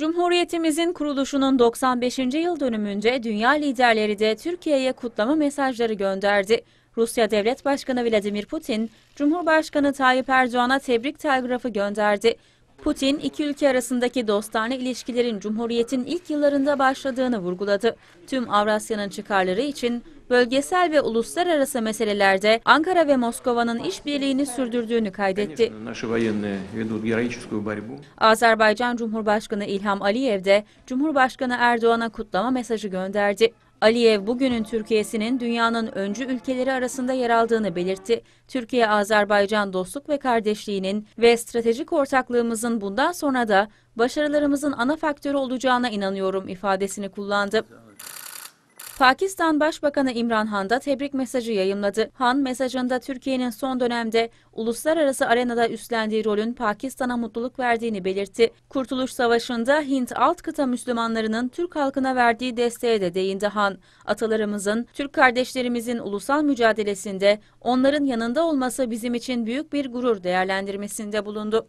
Cumhuriyetimizin kuruluşunun 95. yıl dönümünde dünya liderleri de Türkiye'ye kutlama mesajları gönderdi. Rusya Devlet Başkanı Vladimir Putin, Cumhurbaşkanı Tayyip Erdoğan'a tebrik telgrafı gönderdi. Putin, iki ülke arasındaki dostane ilişkilerin Cumhuriyet'in ilk yıllarında başladığını vurguladı. Tüm Avrasya'nın çıkarları için bölgesel ve uluslararası meselelerde Ankara ve Moskova'nın işbirliğini sürdürdüğünü kaydetti. Azerbaycan Cumhurbaşkanı İlham Aliyev de Cumhurbaşkanı Erdoğan'a kutlama mesajı gönderdi. Aliyev bugünün Türkiye'sinin dünyanın öncü ülkeleri arasında yer aldığını belirtti. Türkiye-Azerbaycan dostluk ve kardeşliğinin ve stratejik ortaklığımızın bundan sonra da başarılarımızın ana faktörü olacağına inanıyorum ifadesini kullandı. Pakistan Başbakanı İmran Han da tebrik mesajı yayımladı. Han mesajında Türkiye'nin son dönemde uluslararası arenada üstlendiği rolün Pakistan'a mutluluk verdiğini belirtti. Kurtuluş Savaşı'nda Hint alt kıta Müslümanlarının Türk halkına verdiği desteğe de değindi Han. Atalarımızın, Türk kardeşlerimizin ulusal mücadelesinde onların yanında olması bizim için büyük bir gurur değerlendirmesinde bulundu.